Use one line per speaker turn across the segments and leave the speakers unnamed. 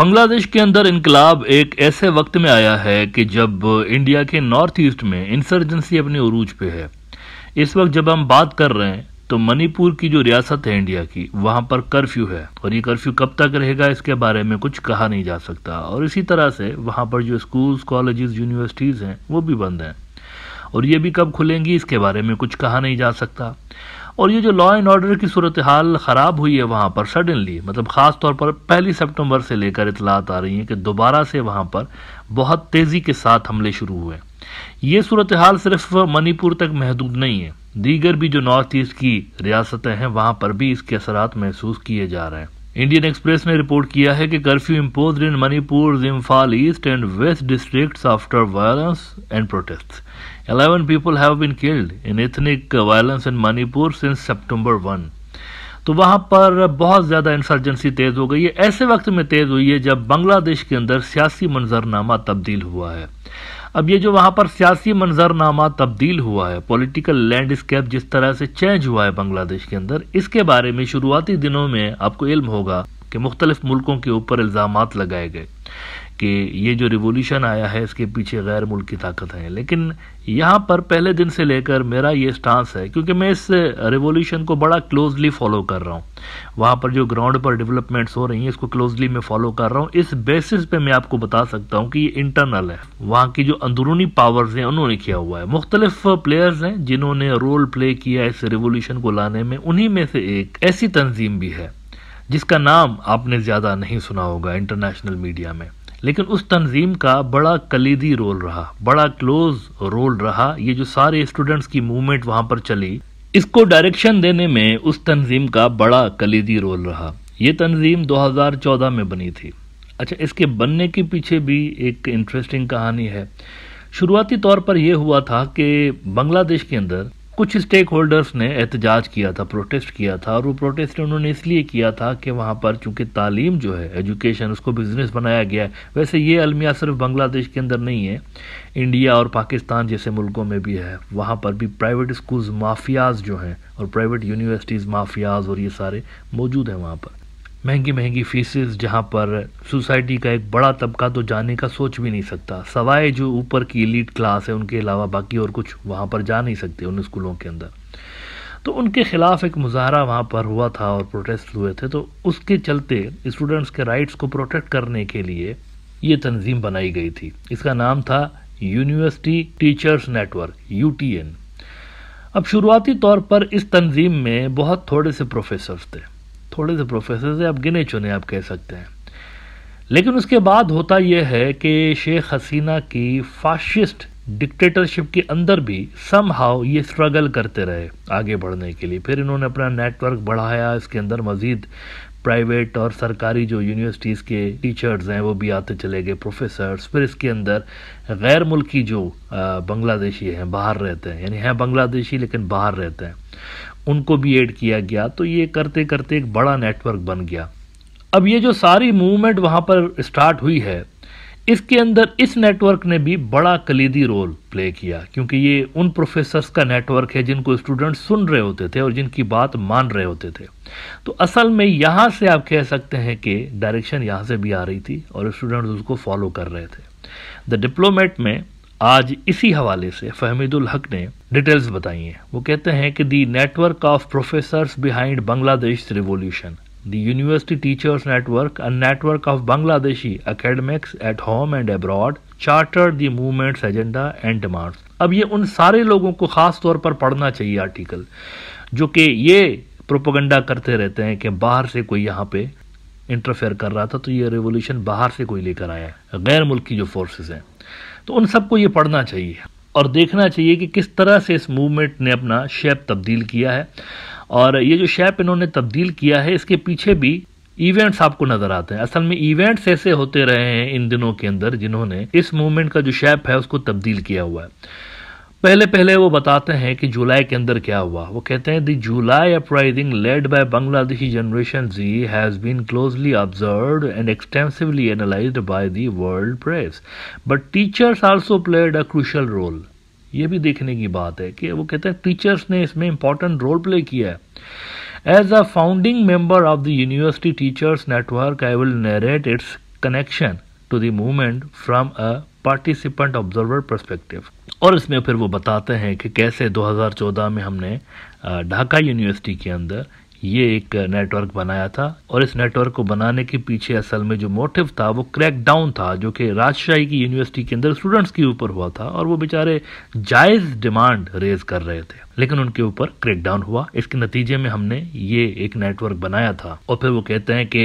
बांग्लादेश के अंदर इनकलाब एक ऐसे वक्त में आया है कि जब इंडिया के नॉर्थ ईस्ट में इंसर्जेंसी अपने अरूज पे है इस वक्त जब हम बात कर रहे हैं तो मणिपुर की जो रियासत है इंडिया की वहां पर कर्फ्यू है और ये कर्फ्यू कब तक रहेगा इसके बारे में कुछ कहा नहीं जा सकता और इसी तरह से वहां पर जो स्कूल्स कॉलेजेस यूनिवर्सिटीज़ हैं वो भी बंद हैं और ये भी कब खुलेंगी इसके बारे में कुछ कहा नहीं जा सकता और ये जो लॉ एंड ऑर्डर की सूरत हाल ख़राब हुई है वहाँ पर सडनली मतलब ख़ास तौर पर पहली सितंबर से लेकर इतलात आ रही हैं कि दोबारा से वहाँ पर बहुत तेज़ी के साथ हमले शुरू हुए ये सूरत हाल सिर्फ मणिपुर तक महदूद नहीं है दीगर भी जो नॉर्थ ईस्ट की रियासतें हैं वहाँ पर भी इसके असर महसूस किए जा रहे हैं इंडियन एक्सप्रेस ने रिपोर्ट किया है कि curfew impose in Manipur Imphal east and west districts after violence and protests. 11 people have been killed in ethnic violence in Manipur since September 1. तो वहां पर बहुत ज़्यादा इंसर्जेंसी तेज़ हो गई है ऐसे वक्त में तेज़ हुई है जब बांग्लादेश के अंदर सियासी मंजरनामा तब्दील हुआ है अब ये जो वहां पर सियासी मंजरनामा तब्दील हुआ है पॉलिटिकल लैंडस्केप जिस तरह से चेंज हुआ है बांग्लादेश के अंदर इसके बारे में शुरुआती दिनों में आपको इल्म होगा कि मुख्तलिफ मुल्कों के ऊपर इल्ज़ाम लगाए गए कि ये जो रिवॉल्यूशन आया है इसके पीछे गैर मुल्क की ताकत है लेकिन यहाँ पर पहले दिन से लेकर मेरा ये स्टांस है क्योंकि मैं इस रिवॉल्यूशन को बड़ा क्लोजली फॉलो कर रहा हूँ वहाँ पर जो ग्राउंड पर डेवलपमेंट्स हो रही हैं इसको क्लोजली मैं फॉलो कर रहा हूँ इस बेसिस पे मैं आपको बता सकता हूँ कि ये इंटरनल है वहाँ की जो अंदरूनी पावर्स हैं उन्होंने किया हुआ है मुख्तलिफ प्लेयर्स हैं जिन्होंने रोल प्ले किया इस रिवोल्यूशन को लाने में उन्हीं में से एक ऐसी तंजीम भी है जिसका नाम आपने ज़्यादा नहीं सुना होगा इंटरनेशनल मीडिया में लेकिन उस तंजीम का बड़ा कलीदी रोल रहा बड़ा क्लोज रोल रहा ये जो सारे स्टूडेंट्स की मूवमेंट वहां पर चली इसको डायरेक्शन देने में उस तंजीम का बड़ा कलीदी रोल रहा ये तंजीम 2014 में बनी थी अच्छा इसके बनने के पीछे भी एक इंटरेस्टिंग कहानी है शुरुआती तौर पर यह हुआ था कि बांग्लादेश के अंदर कुछ स्टेक होल्डर्स ने एहतजाज किया था प्रोटेस्ट किया था और वो प्रोटेस्ट उन्होंने इसलिए किया था कि वहाँ पर चूंकि तालीम जो है एजुकेशन उसको बिजनेस बनाया गया है वैसे ये अलमिया सिर्फ बांग्लादेश के अंदर नहीं है इंडिया और पाकिस्तान जैसे मुल्कों में भी है वहाँ पर भी प्राइवेट स्कूल्स माफियाज जो हैं और प्राइवेट यूनिवर्सिटीज़ माफियाज और ये सारे मौजूद हैं वहाँ पर महंगी महंगी फीसेस जहाँ पर सोसाइटी का एक बड़ा तबका तो जाने का सोच भी नहीं सकता सवाए जो ऊपर की लीड क्लास है उनके अलावा बाकी और कुछ वहाँ पर जा नहीं सकते उन स्कूलों के अंदर तो उनके ख़िलाफ़ एक मुजाहरा वहाँ पर हुआ था और प्रोटेस्ट हुए थे तो उसके चलते स्टूडेंट्स के राइट्स को प्रोटेक्ट करने के लिए ये तंजीम बनाई गई थी इसका नाम था यूनिवर्सिटी टीचर्स नेटवर्क यू अब शुरुआती तौर पर इस तंजीम में बहुत थोड़े से प्रोफेसर्स थे थोड़े से प्रोफेसर आप गिने चुने आप कह सकते हैं लेकिन उसके बाद होता यह है कि शेख हसीना की फाशिस्ट डिक्टेटरशिप के अंदर भी सम हाउ ये स्ट्रगल करते रहे आगे बढ़ने के लिए फिर इन्होंने अपना नेटवर्क बढ़ाया इसके अंदर मज़ीद प्राइवेट और सरकारी जो यूनिवर्सिटीज़ के टीचर्स हैं वो भी आते चले गए प्रोफेसर्स फिर इसके अंदर गैर मुल्की जो बांग्लादेशी हैं बाहर रहते हैं यानी हैं बांग्लादेशी लेकिन बाहर रहते हैं उनको भी ऐड किया गया तो ये करते करते एक बड़ा नेटवर्क बन गया अब ये जो सारी मूवमेंट वहाँ पर स्टार्ट हुई है इसके अंदर इस नेटवर्क ने भी बड़ा कलीदी रोल प्ले किया क्योंकि ये उन प्रोफेसर्स का नेटवर्क है जिनको स्टूडेंट सुन रहे होते थे और जिनकी बात मान रहे होते थे तो असल में यहाँ से आप कह सकते हैं कि डायरेक्शन यहाँ से भी आ रही थी और स्टूडेंट्स उसको फॉलो कर रहे थे द डिप्लोमेट में आज इसी हवाले से फहमीदुल हक ने डिटेल्स बताई हैं वो कहते हैं कि the network of professor behind Bangladesh revolution the university teachers network and network of Bangladeshi academics at home and abroad charter the movement's agenda and demands अब ये उन सारे लोगों को खास तौर पर पढ़ना चाहिए आर्टिकल जो कि ये प्रोपोगंडा करते रहते हैं कि बाहर से कोई यहाँ पे इंटरफेयर कर रहा था तो ये रेवोल्यूशन बाहर से कोई लेकर आया है गैर मुल्की जो फोर्सेस हैं तो उन सबको ये पढ़ना चाहिए और देखना चाहिए कि किस तरह से इस मूवमेंट ने अपना शेप तब्दील किया है और ये जो शेप इन्होंने तब्दील किया है इसके पीछे भी इवेंट्स आपको नजर आते हैं असल में इवेंट्स ऐसे होते रहे हैं इन दिनों के अंदर जिन्होंने इस मूवमेंट का जो शेप है उसको तब्दील किया हुआ है पहले पहले वो बताते हैं कि जुलाई के अंदर क्या हुआ वो कहते हैं the July uprising led by Bangladeshi generation Z has been closely observe and extensively analyse by the world press but teachers also played a crucial role ये भी देखने की बात है कि वो कहते हैं टीचर्स ने इसमें इंपॉर्टेंट रोल प्ले किया है as a founding member of the university teachers network I will narrate its connection to the movement from a participant observer perspective और इसमें फिर वो बताते हैं कि कैसे 2014 में हमने ढाका यूनिवर्सिटी के अंदर ये एक नेटवर्क बनाया था और इस नेटवर्क को बनाने के पीछे असल में जो मोटिव था वो क्रैक डाउन था जो कि राजशाही की यूनिवर्सिटी के अंदर स्टूडेंट्स के ऊपर हुआ था और वो बेचारे जायज़ डिमांड रेज कर रहे थे लेकिन उनके ऊपर क्रैक डाउन हुआ इसके नतीजे में हमने ये एक नेटवर्क बनाया था और फिर वो कहते हैं कि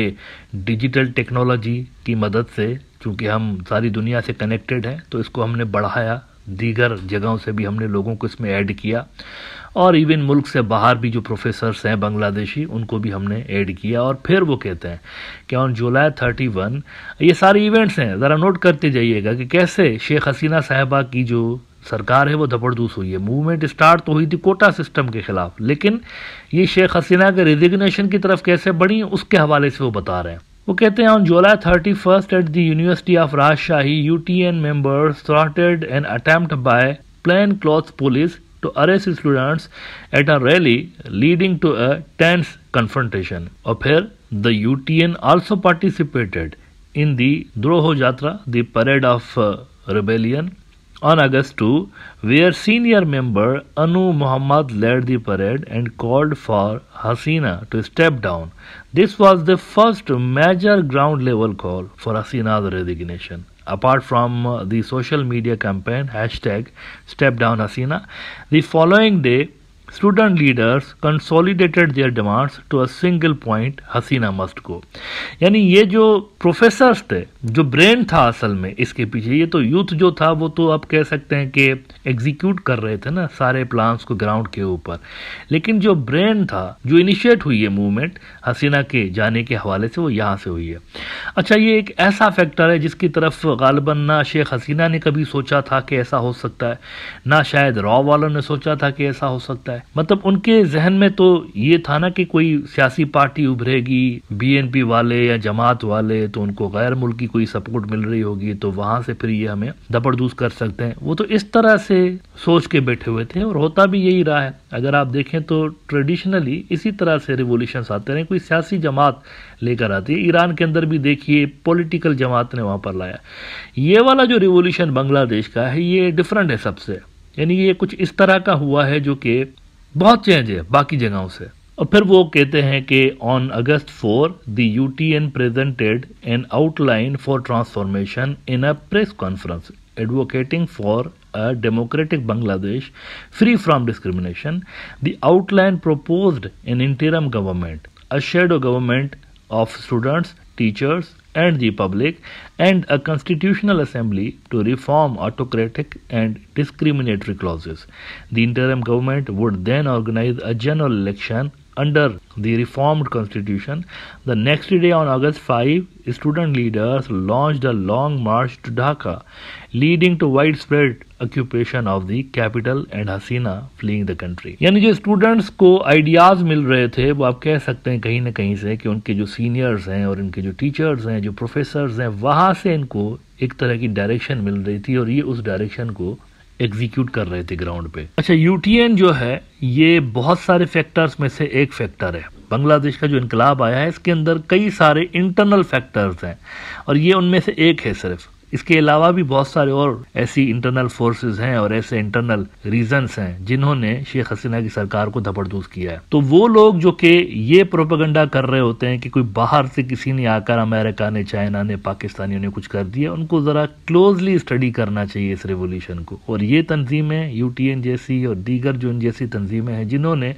डिजिटल टेक्नोलॉजी की मदद से क्योंकि हम सारी दुनिया से कनेक्टेड हैं तो इसको हमने बढ़ाया दीगर जगहों से भी हमने लोगों को इसमें ऐड किया और इवन मुल्क से बाहर भी जो प्रोफेसर्स हैं बांग्लादेशी उनको भी हमने ऐड किया और फिर वो कहते हैं कि ऑन जुलाई थर्टी वन ये सारे इवेंट्स हैं ज़रा नोट करते जाइएगा कि कैसे शेख हसीना साहबा की जो सरकार है वो धपड़दूस हुई है मूवमेंट स्टार्ट तो हुई थी कोटा सिस्टम के खिलाफ लेकिन ये शेख हसीना के रिजिग्नेशन की तरफ कैसे बढ़ी उसके हवाले से वो बता रहे हैं वो कहते हैं on July thirty first at the university of Rajshahi U T N member started an attempt to arrest students at a rally leading to a tense confrontation. Up here, the UTN also participated in the Droho Jatra, the parade of uh, rebellion, on August 2, where senior member Anu Muhammad led the parade and called for Hasina to step down. This was the first major ground level call for Hasina's resignation apart from the social media campaign hashtag step down hasina the following day student leaders consolidated their demands to a single point Hasina must go यानी ये जो professors थे जो brain था असल में इसके पीछे ये तो यूथ जो था वो तो आप कह सकते हैं कि एग्जीक्यूट कर रहे थे ना सारे प्लान्स को ग्राउंड के ऊपर लेकिन जो ब्रेन था जो इनिशिएट हुई है मूवमेंट हसीना के जाने के हवाले से वो यहाँ से हुई है अच्छा ये एक ऐसा फैक्टर है जिसकी तरफ गालबन ना शेख हसीना ने कभी सोचा था कि ऐसा हो सकता है ना शायद रॉ वालों ने सोचा था कि ऐसा हो सकता है मतलब उनके जहन में तो ये था ना कि कोई सियासी पार्टी उभरेगी बीएनपी वाले या जमात वाले तो उनको गैर मुल्की कोई सपोर्ट मिल रही होगी तो वहां से फिर ये हमें दबड़दूस कर सकते हैं वो तो इस तरह से सोच के बैठे हुए थे और होता भी यही रहा है अगर आप देखें तो ट्रेडिशनली इसी तरह से रिवोल्यूशन आते रहे कोई सियासी जमात लेकर आती है ईरान के अंदर भी देखिए पोलिटिकल जमात ने वहां पर लाया ये वाला जो रिवोल्यूशन बांग्लादेश का है ये डिफरेंट है सबसे यानी ये कुछ इस तरह का हुआ है जो कि बहुत चेंज है बाकी जगहों से और फिर वो कहते हैं कि on August four the U T N presented an outline for transformation in a press conference advocating for a democratic Bangladesh free from discrimination the outline propose in interim government a shadow government of students teachers and the public and a constitutional assembly to reform autocratic and discriminatory clauses. The interim government would then organize a general election under the reformed constitution. The next day, on August 5, student leaders launched a long march to Dhaka, leading to widespread occupation of the capital and Hasina fleeing the country यानी जो students को ideas मिल रहे थे वो आप कह सकते हैं कहीं ना कहीं से कि उनके जो सीनियर्स हैं और इनके जो टीचर्स हैं जो प्रोफेसर्स हैं वहां से इनको एक तरह की डायरेक्शन मिल रही थी और ये उस डायरेक्शन को एग्जीक्यूट कर रहे थे ग्राउंड पे अच्छा यूटीएन जो है ये बहुत सारे फैक्टर्स में से एक फैक्टर है बांग्लादेश का जो इनकलाब आया है इसके अंदर कई सारे इंटरनल फैक्टर्स हैं और ये उनमें से एक है सिर्फ इसके अलावा भी बहुत सारे और ऐसी इंटरनल फोर्सेस हैं और ऐसे इंटरनल रीजंस हैं जिन्होंने शेख हसीना की सरकार को धपड़दूस किया है तो वो लोग जो कि ये प्रोपगंडा कर रहे होते हैं कि कोई बाहर से किसी ने आकर अमेरिका ने चाइना ने पाकिस्तानियों ने कुछ कर दिया उनको ज़रा क्लोजली स्टडी करना चाहिए इस रेवोल्यूशन को और ये तंजीमें यू जैसी और दीगर जो इन जैसी तनजीमें हैं जिन्होंने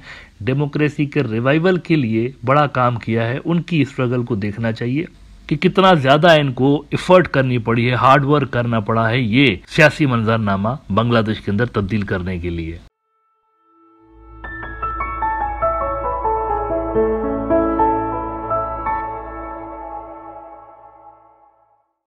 डेमोक्रेसी के रिवाइवल के लिए बड़ा काम किया है उनकी स्ट्रगल को देखना चाहिए कि कितना ज्यादा इनको इफर्ट करनी पड़ी है हार्डवर्क करना पड़ा है ये सियासी मंजरनामा बांग्लादेश के अंदर तब्दील करने के लिए